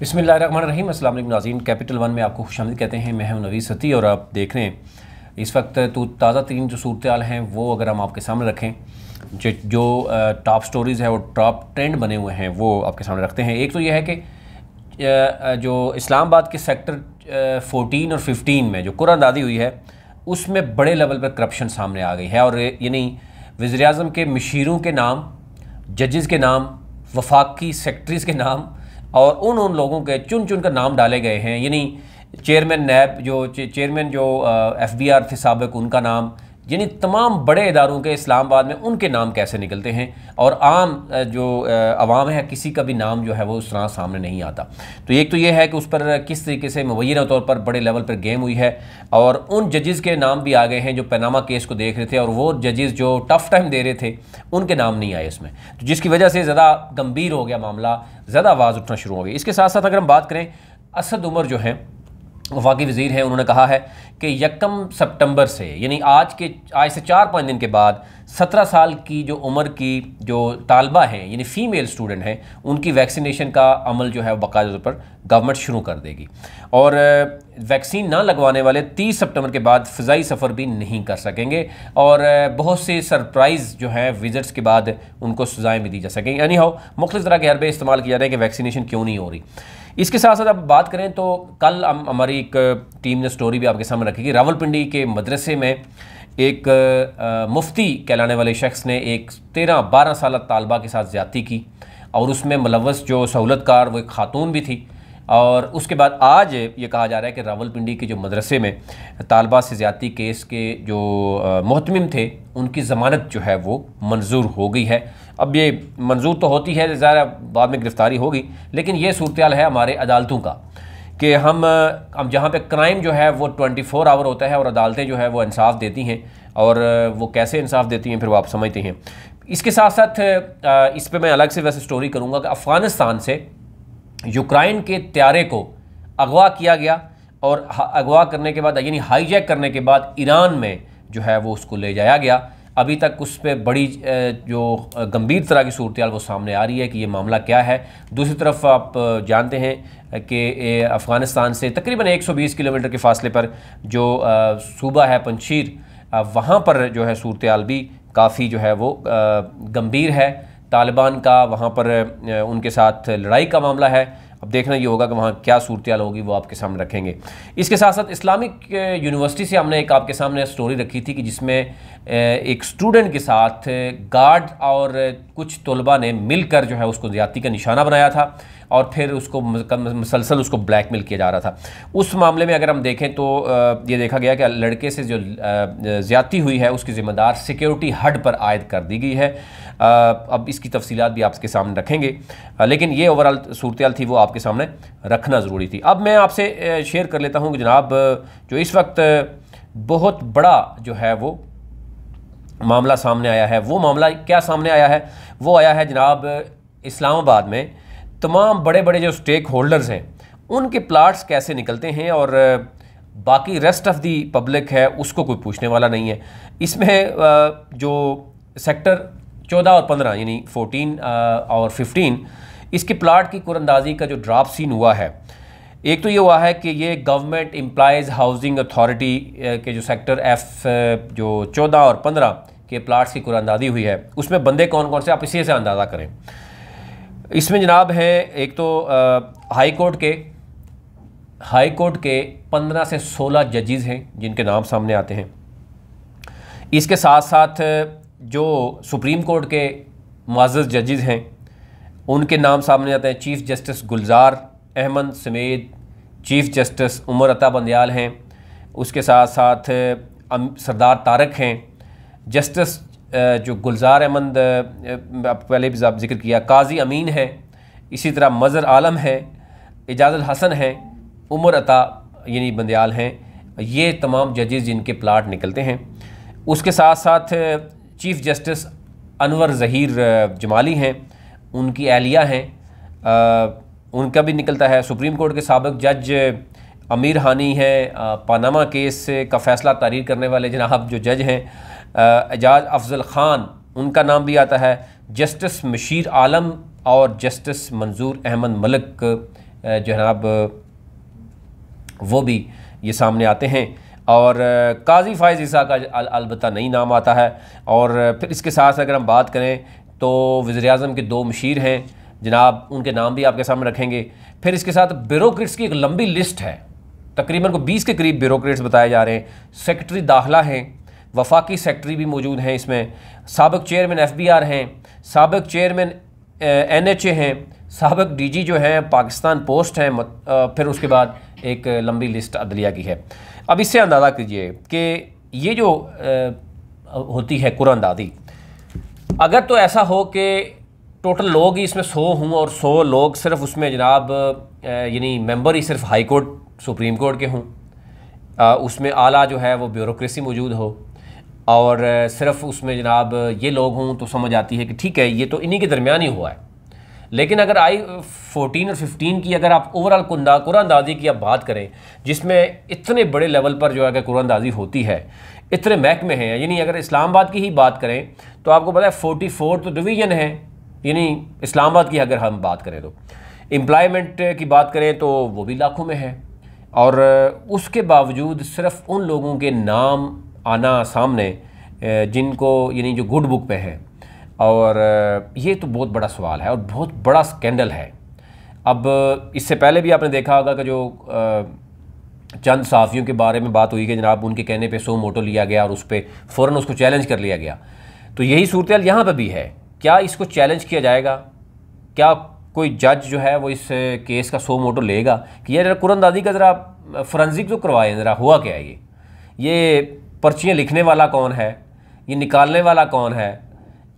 बसमिल रहीम अस्सलाम वालेकुम नाजीन कैपिटल वन में आपको खुशामद कहते हैं मैं हूं नवीस सती और आप देख रहे हैं इस वक्त तो ताज़ा तरीन जो सूरत हैं वो अगर हम आपके सामने रखें जो जो टॉप स्टोरीज़ है वो टॉप ट्रेंड बने हुए हैं वो आपके सामने रखते हैं एक तो यह है कि जो इस्लामाबाद के सेक्टर फोटीन और फिफ्टीन में जो कुरानदादी हुई है उसमें बड़े लेवल पर करप्शन सामने आ गई है और यानी वज़ी अजम के मशीरों के नाम जजेज़ के नाम वफाकी सेक्रेटरीज़ के नाम और उन उन लोगों के चुन चुन कर नाम डाले गए हैं यानी चेयरमैन नैब जो चेयरमैन जो एफ बी आर थे सबक उनका नाम यानी तमाम बड़े इदारों के इस्लामाबाद में उनके नाम कैसे निकलते हैं और आम जो आवाम है किसी का भी नाम जो है वो उस तरह सामने नहीं आता तो एक तो ये है कि उस पर किस तरीके से मुबैना तौर पर बड़े लेवल पर गेम हुई है और उन जजेज़ के नाम भी आ गए हैं जो पैनामा केस को देख रहे थे और वो जजेज़ जो टफ़ टाइम दे रहे थे उनके नाम नहीं आए इसमें तो जिसकी वजह से ज़्यादा गंभीर हो गया मामला ज़्यादा आवाज़ उठना शुरू हो गई इसके साथ साथ अगर हम बात करें असद उमर जो हैं वफाकी वजीर हैं उन्होंने कहा है कि यकम सितंबर से यानी आज के आज से चार पाँच दिन के बाद सत्रह साल की जो उम्र की जो तालबा हैं यानी फ़ीमेल स्टूडेंट हैं उनकी वैक्सीनेशन का अमल जो है बाकायदा तौर पर गवर्नमेंट शुरू कर देगी और वैक्सीन ना लगवाने वाले तीस सितंबर के बाद फ़जाई सफ़र भी नहीं कर सकेंगे और बहुत से सरप्राइज़ जो हैं विज़िट्स के बाद उनको सज़ाएँ भी दी जा सकेंगी यानी हो मुख्तु तरह के हरबे इस्तेमाल किया जा रहे हैं कि वैक्सीनेशन क्यों नहीं हो रही इसके साथ साथ अब बात करें तो कल हम हमारी एक टीम ने स्टोरी भी आपके सामने रखी कि रावलपिंडी के मदरसे में एक आ, मुफ्ती कहलाने वाले शख्स ने एक तेरह बारह साल तलबा के साथ ज्यादा की और उसमें मुलवस जो सहूलतकार वो एक खातून भी थी और उसके बाद आज ये कहा जा रहा है कि रावलपिंडी के जो मदरसे में तालबा से ज़्यादा केस के जो महतमिम थे उनकी ज़मानत जो है वो मंजूर हो गई है अब ये मंजूर तो होती है ज़्यादा बाद में गिरफ़्तारी होगी लेकिन ये सूरत है हमारे अदालतों का कि हम हम जहाँ पर क्राइम जो है वो ट्वेंटी फोर आवर होता है और अदालतें जो है वो इंसाफ देती हैं और वो कैसे इंसाफ देती हैं फिर वो आप समझते हैं इसके साथ साथ इस पर मैं अलग से वैसे स्टोरी करूँगा कि अफ़गानिस्तान से यूक्राइन के त्यारे को अगवा किया गया और अगवा करने के बाद यानी हाईजैक करने के बाद ईरान में जो है वो उसको ले जाया गया अभी तक उस पर बड़ी जो गंभीर तरह की सूरत वो सामने आ रही है कि ये मामला क्या है दूसरी तरफ आप जानते हैं कि अफ़गानिस्तान से तकरीबन 120 किलोमीटर के फासले पर जो सूबा है पंशीर वहाँ पर जो है सूरत भी काफ़ी जो है वो गंभीर है तालिबान का वहाँ पर उनके साथ लड़ाई का मामला है अब देखना ये होगा कि वहाँ क्या सूरत होगी वो आपके सामने रखेंगे इसके साथ साथ इस्लामिक यूनिवर्सिटी से हमने एक आपके सामने स्टोरी रखी थी कि जिसमें एक स्टूडेंट के साथ गार्ड और कुछ तलबा ने मिलकर जो है उसको ज्यादा का निशाना बनाया था और फिर उसको मुसलसल उसको ब्लैकमेल किया जा रहा था उस मामले में अगर हम देखें तो ये देखा गया कि लड़के से जो ज़्यादती हुई है उसकी ज़िम्मेदार सिक्योरिटी हड पर आयद कर दी गई है अब इसकी तफसीत भी आपके सामने रखेंगे लेकिन ये ओवरऑल सूरत थी वो आपके सामने रखना ज़रूरी थी अब मैं आपसे शेयर कर लेता हूँ कि जनाब जो इस वक्त बहुत बड़ा जो है वो मामला सामने आया है वो मामला क्या सामने आया है वो आया है जनाब इस्लामाबाद में तमाम बड़े बड़े जो स्टेक होल्डर्स हैं उनके प्लाट्स कैसे निकलते हैं और बाकी रेस्ट ऑफ दी पब्लिक है उसको कोई पूछने वाला नहीं है इसमें जो सेक्टर चौदह और पंद्रह यानी फोटीन और फिफ्टीन इसके प्लाट की कुरंदाजी का जो ड्राप सीन हुआ है एक तो ये हुआ है कि ये गवर्नमेंट एम्प्लाइज़ हाउसिंग अथॉरिटी के जो सेक्टर एफ जो चौदह और पंद्रह के प्लाट्स की कुरंदाजी हुई है उसमें बंदे कौन कौन से आप इसी से अंदाज़ा करें इसमें जनाब हैं एक तो हाई कोर्ट के हाई कोर्ट के पंद्रह से सोलह जजेज हैं जिनके नाम सामने आते हैं इसके साथ साथ जो सुप्रीम कोर्ट के मज़ज़ जजेज़ हैं उनके नाम सामने आते हैं चीफ़ जस्टिस गुलजार अहमद समेद चीफ़ जस्टिस उमर अता बंदयाल हैं उसके साथ साथ सरदार तारक हैं जस्टिस जो गुलजार अहमद आप पहले भी आप जिक्र किया काजी अमीन है इसी तरह मज़र आलम है एजाज़ल हसन हैं उमर अता यानी बंदयाल हैं ये तमाम जजेज़ जिनके प्लाट निकलते हैं उसके साथ साथ चीफ़ जस्टिस अनवर ज़हीर जमाली हैं उनकी एहलिया हैं उनका भी निकलता है सुप्रीम कोर्ट के सबक जज अमीर हानी हैं पानामा केस का फ़ैसला तारीर करने वाले जनाब जो जज हैं एजाज अफजल ख़ान उनका नाम भी आता है जस्टिस मशीर आलम और जस्टिस मंजूर अहमद मलिक जनाब वो भी ये सामने आते हैं और काजी फ़ायज़ ईसा का अलबत् नहीं नाम आता है और फिर इसके साथ अगर हम बात करें तो वज़र अजम के दो मशीर हैं जनाब उनके नाम भी आपके सामने रखेंगे फिर इसके साथ ब्यूरोट्स की एक लंबी लिस्ट है तकरीबन को 20 के करीब ब्यूरोट्स बताए जा रहे हैं सेक्रेटरी दाखला हैं वफाकी सेक्रटरी भी मौजूद हैं इसमें सबक चेयरमैन एफ बी आर हैं सबक चेयरमैन एन एच ए हैं सबक डी जी जो हैं पाकिस्तान पोस्ट हैं फिर उसके बाद एक लंबी लिस्ट अदलिया की है अब इससे अंदाज़ा कीजिए कि ये जो आ, होती है कुरानदादी अगर तो ऐसा हो कि टोटल लोग ही इसमें सौ हों और सौ लोग सिर्फ उसमें जनाब यानी मेंबर ही सिर्फ हाई कोर्ट सुप्रीम कोर्ट के हों उसमें आला जो है वो ब्यूरोक्रेसी मौजूद हो और सिर्फ उसमें जनाब ये लोग हों तो समझ आती है कि ठीक है ये तो इन्हीं के दरमियान ही हुआ है लेकिन अगर आई फोटीन और फिफ्टीन की अगर आप ओवरऑल कुंदा कुरानदाजी की आप बात करें जिसमें इतने बड़े लेवल पर जो है कुरानदाजी होती है इतने महकमे हैं यानी अगर इस्लामाबाद की ही बात करें तो आपको पता है फोर्टी फोर तो डिवीज़न है यानी इस्लामाबाद की अगर हम बात करें तो एम्प्लॉयमेंट की बात करें तो वो भी लाखों में है और उसके बावजूद सिर्फ उन लोगों के नाम आना सामने जिनको यानी जो गुड बुक पे है और ये तो बहुत बड़ा सवाल है और बहुत बड़ा स्कैंडल है अब इससे पहले भी आपने देखा होगा कि जो चंद साफियों के बारे में बात हुई कि जनाब उनके कहने पे सो मोटो लिया गया और उस पर फ़ौर उसको चैलेंज कर लिया गया तो यही सूरत यहाँ पर भी है क्या इसको चैलेंज किया जाएगा क्या कोई जज जो है वो इस केस का सो मोटो लेगा कि यार कुरंदाजी का ज़रा फॉरेंसिक तो करवाएं ज़रा हुआ क्या है ये ये पर्चियाँ लिखने वाला कौन है ये निकालने वाला कौन है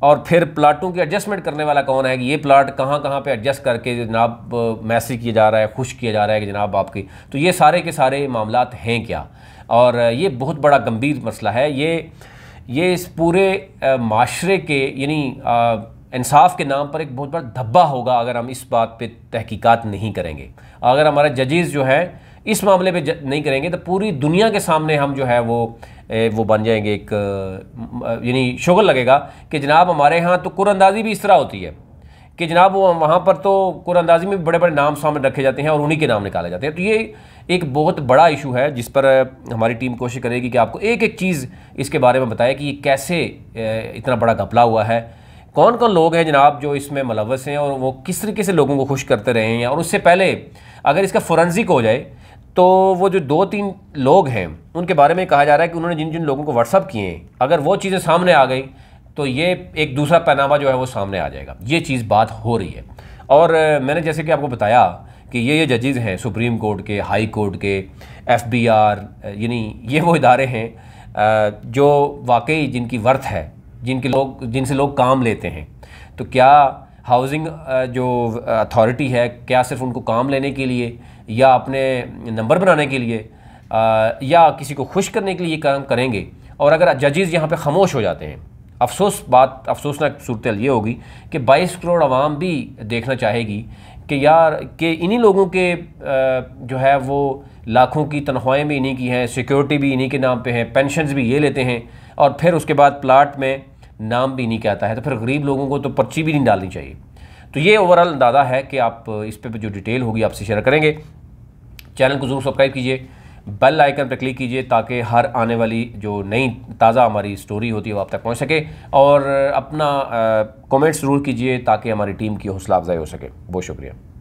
और फिर प्लाटों की एडजस्टमेंट करने वाला कौन है कि ये प्लाट कहाँ कहाँ पे एडजस्ट करके जनाब मैसेज किया जा रहा है खुश किया जा रहा है कि जनाब आपकी तो ये सारे के सारे मामला हैं क्या और ये बहुत बड़ा गंभीर मसला है ये ये इस पूरे माशरे के यानी इंसाफ के नाम पर एक बहुत बड़ा धब्बा होगा अगर हम इस बात पर तहकीकात नहीं करेंगे अगर हमारे जजेज़ जो हैं इस मामले पर नहीं करेंगे तो पूरी दुनिया के सामने हम जो है वो वो बन जाएंगे एक यानी शुगर लगेगा कि जनाब हमारे यहाँ तो कुरानंदाज़ी भी इस तरह होती है कि जनाब वो वहाँ पर तो कुरानंदाज़ी में बड़े बड़े नाम सामने रखे जाते हैं और उन्हीं के नाम निकाले जाते हैं तो ये एक बहुत बड़ा इशू है जिस पर हमारी टीम कोशिश करेगी कि आपको एक एक चीज़ इसके बारे में बताए कि ये कैसे इतना बड़ा घपला हुआ है कौन कौन लोग हैं जनाब जो इसमें मुलवस हैं और वो किस तरीके से लोगों को खुश करते रहे हैं और उससे पहले अगर इसका फोरेंसिक हो जाए तो वो जो दो तीन लोग हैं उनके बारे में कहा जा रहा है कि उन्होंने जिन जिन लोगों को व्हाट्सअप किए हैं अगर वो चीज़ें सामने आ गई तो ये एक दूसरा पैनामा जो है वो सामने आ जाएगा ये चीज़ बात हो रही है और मैंने जैसे कि आपको बताया कि ये ये जजेज़ हैं सुप्रीम कोर्ट के हाई कोर्ट के एफ बी आर यानी ये वो इदारे हैं जो वाकई जिनकी वर्थ है जिनके लोग जिनसे लोग काम लेते हैं तो क्या हाउसिंग जो अथॉरिटी है क्या सिर्फ उनको काम लेने के लिए या अपने नंबर बनाने के लिए या किसी को खुश करने के लिए काम करेंगे और अगर जजेस यहाँ पे खामोश हो जाते हैं अफसोस बात अफसोसनाक सूरत ये होगी कि 22 करोड़ आवाम भी देखना चाहेगी कि यार कि इन्हीं लोगों के जो है वो लाखों की तनख्वाहें भी इन्हीं की हैं सिक्योरिटी भी इन्हीं के नाम पे हैं पेंशन भी ये लेते हैं और फिर उसके बाद प्लाट में नाम भी नहीं कहता है तो फिर गरीब लोगों को तो पर्ची भी नहीं डालनी चाहिए तो ये ओवरऑल अंदाज़ा है कि आप इस पर जो डिटेल होगी आपसे शेयर करेंगे चैनल को ज़रूर सब्सक्राइब कीजिए बेल आइकन पर क्लिक कीजिए ताकि हर आने वाली जो नई ताज़ा हमारी स्टोरी होती है वो आप तक पहुंच सके और अपना कमेंट्स ज़रूर कीजिए ताकि हमारी टीम की हौसला अफजाई हो सके बहुत शुक्रिया